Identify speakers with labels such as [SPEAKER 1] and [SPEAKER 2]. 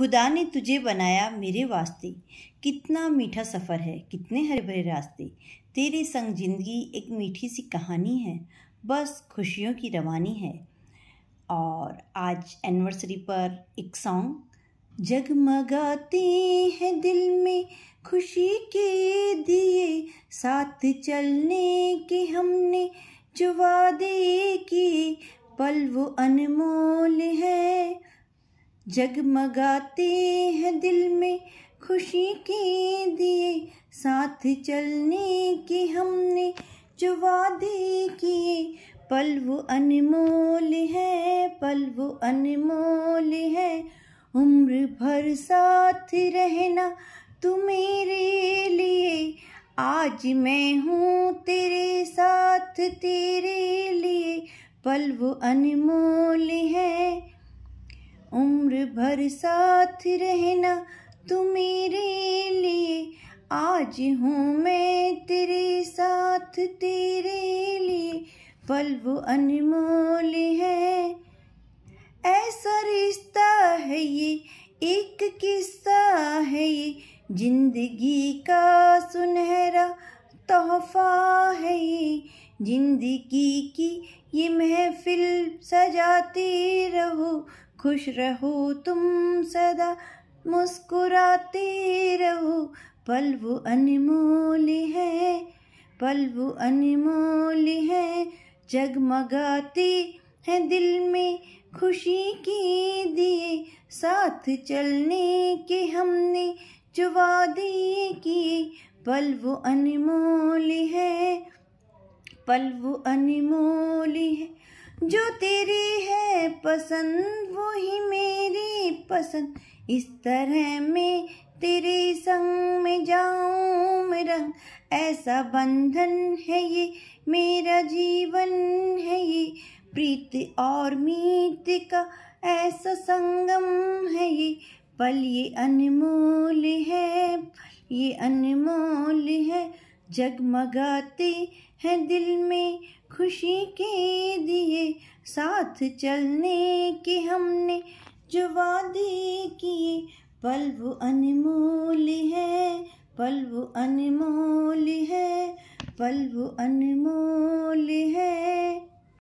[SPEAKER 1] खुदा ने तुझे बनाया मेरे वास्ते कितना मीठा सफ़र है कितने हरे भरे रास्ते तेरे संग जिंदगी एक मीठी सी कहानी है बस खुशियों की रवानी है और आज एनिवर्सरी पर एक सॉन्ग जगमगाते हैं दिल में खुशी के दिए साथ चलने के हमने जो वादे किए पल वो अनमोल है जगमगाते हैं दिल में खुशी के दिए साथ चलने के हमने जो वादे किए पल वो अनमोल है पल वो अनमोल है उम्र भर साथ रहना तू मेरे लिए आज मैं हूँ तेरे साथ तेरे लिए पल वो अनमोल है उम्र भर साथ रहना तू मेरे लिए आज हूँ मैं तेरे साथ तेरे लिए पल वो अनमोल है ऐसा रिश्ता है ये एक किस्सा है ये जिंदगी का सुनहरा तोहफा है ये जिंदगी की ये महफिल सजाती रहो खुश रहो तुम सदा मुस्कुराते रहो पल वो अनमोल है पल वो अनमोल है जगमगाती है दिल में खुशी की दिए साथ चलने के हमने जो वादे किए पल वो अनमोल है पल वो अनमोल है जो तेरी है पसंद वो ही मेरी पसंद इस तरह में तेरे संग में जाऊं मैं रंग ऐसा बंधन है ये मेरा जीवन है ये प्रीत और मीत का ऐसा संगम है ये पल ये अनमोल है पल ये अनमोल है जगमगाते हैं दिल में खुशी के दिए साथ चलने के हमने जो वादे किए पल वो अनमोल है पल वो अनमोल है पल वो अनमोल है